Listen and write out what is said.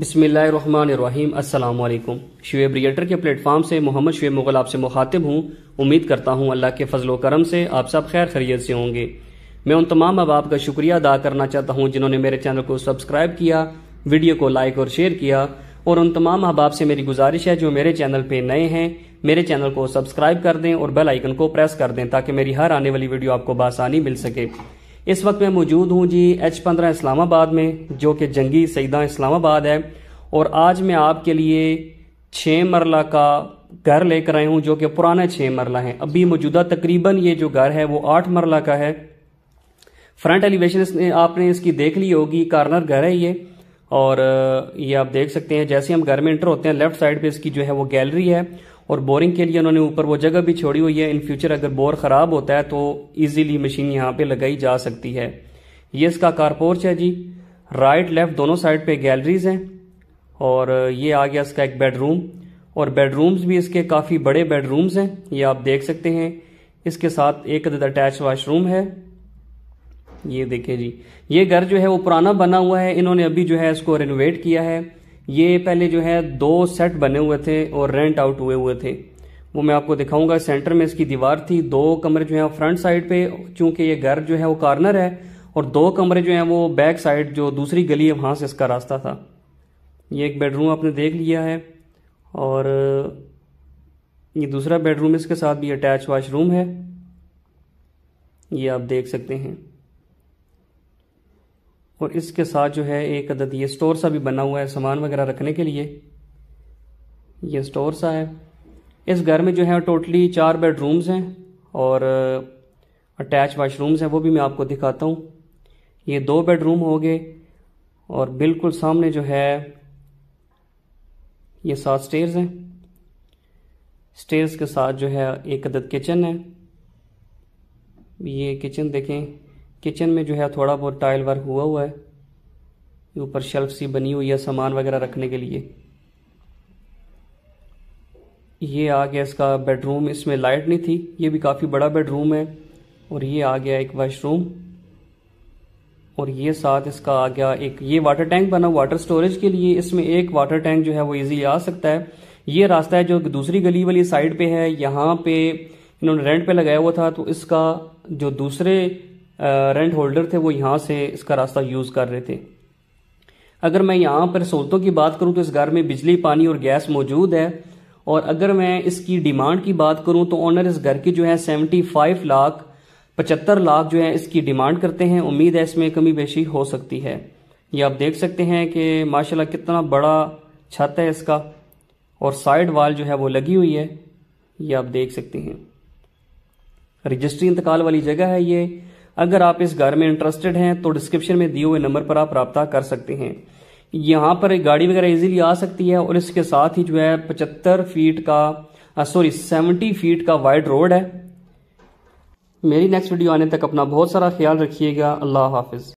बिसमीम असलम शुएब रिएटर के प्लेटफॉर्म से मोहम्मद शुएब मुगल आपसे मुखातिब हूँ उम्मीद करता हूँ अल्लाह के फजलो करम से आप सब खैर खरीय से होंगे मैं उन तमाम अहबाब का शुक्रिया अदा करना चाहता हूँ जिन्होंने मेरे चैनल को सब्सक्राइब किया वीडियो को लाइक और शेयर किया और उन तमाम अहबाब से मेरी गुजारिश है जो मेरे चैनल पर नए हैं मेरे चैनल को सब्सक्राइब कर दें और बेल आइकन को प्रेस कर दें ताकि मेरी हर आने वाली वीडियो आपको बासानी मिल सके इस वक्त मैं मौजूद हूँ जी एच पंद्रह इस्लामाबाद में जो कि जंगी सईदा इस्लामाबाद है और आज मैं आपके लिए छः मरला का घर लेकर आए हूँ जो कि पुराना छः मरला है अभी मौजूदा तकरीबन ये जो घर है वो आठ मरला का है फ्रंट एलिवेशन आपने इसकी देख ली होगी कार्नर घर है ये और ये आप देख सकते हैं जैसे हम घर में इंटर होते हैं लेफ्ट साइड पे इसकी जो है वो गैलरी है और बोरिंग के लिए उन्होंने ऊपर वो जगह भी छोड़ी हुई है इन फ्यूचर अगर बोर ख़राब होता है तो इजीली मशीन यहाँ पे लगाई जा सकती है ये इसका कारपोर्च है जी राइट लेफ्ट दोनों साइड पे गैलरीज हैं और ये आ गया इसका एक बेडरूम और बेडरूम्स भी इसके काफ़ी बड़े बेडरूम्स हैं ये आप देख सकते हैं इसके साथ एक अदद अटैच वाशरूम है ये देखे जी ये घर जो है वो पुराना बना हुआ है इन्होंने अभी जो है इसको रेनोवेट किया है ये पहले जो है दो सेट बने हुए थे और रेंट आउट हुए हुए थे वो मैं आपको दिखाऊंगा सेंटर में इसकी दीवार थी दो कमरे जो है फ्रंट साइड पे चूंकि ये घर जो है वो कार्नर है और दो कमरे जो है वो बैक साइड जो दूसरी गली है वहां से इसका रास्ता था ये एक बेडरूम आपने देख लिया है और ये दूसरा बेडरूम इसके साथ भी अटैच वाशरूम है ये आप देख सकते हैं और इसके साथ जो है एक अदद ये स्टोर सा भी बना हुआ है सामान वगैरह रखने के लिए ये स्टोर सा है इस घर में जो है टोटली चार बेडरूम्स हैं और अटैच वाशरूम्स हैं वो भी मैं आपको दिखाता हूँ ये दो बेडरूम हो गए और बिल्कुल सामने जो है ये सात स्टेयर्स हैं स्टेयर्स के साथ जो है एक अदद किचन है ये किचन देखें किचन में जो है थोड़ा बहुत टाइल वर्क हुआ हुआ है ऊपर शेल्फ सी बनी हुई है सामान वगैरह रखने के लिए ये आ गया इसका बेडरूम इसमें लाइट नहीं थी ये भी काफ़ी बड़ा बेडरूम है और ये आ गया एक वॉशरूम और ये साथ इसका आ गया एक ये वाटर टैंक बना वाटर स्टोरेज के लिए इसमें एक वाटर टैंक जो है वो इजीली आ सकता है ये रास्ता है जो दूसरी गली वाली साइड पे है यहाँ पे इन्होंने रेंट पे लगाया हुआ था तो इसका जो दूसरे रेंट होल्डर थे वो यहां से इसका रास्ता यूज़ कर रहे थे अगर मैं यहां पर सहूलतों की बात करूं तो इस घर में बिजली पानी और गैस मौजूद है और अगर मैं इसकी डिमांड की बात करूँ तो ऑनर इस घर की जो है सेवेंटी फाइव लाख पचहत्तर लाख जो है इसकी डिमांड करते हैं उम्मीद है इसमें कमी बेशी हो सकती है ये आप देख सकते हैं कि माशाल्लाह कितना बड़ा छत है इसका और साइड वाल जो है वो लगी हुई है ये आप देख सकते हैं रजिस्ट्री इंतकाल वाली जगह है ये अगर आप इस घर में इंटरेस्टेड हैं तो डिस्क्रिप्शन में दिए हुए नंबर पर आप रब्ता कर सकते हैं यहाँ पर गाड़ी वगैरह इजीली आ सकती है और इसके साथ ही जो है पचहत्तर फीट का सॉरी सेवेंटी फीट का वाइड रोड है मेरी नेक्स्ट वीडियो आने तक अपना बहुत सारा ख्याल रखिएगा अल्लाह हाफिज़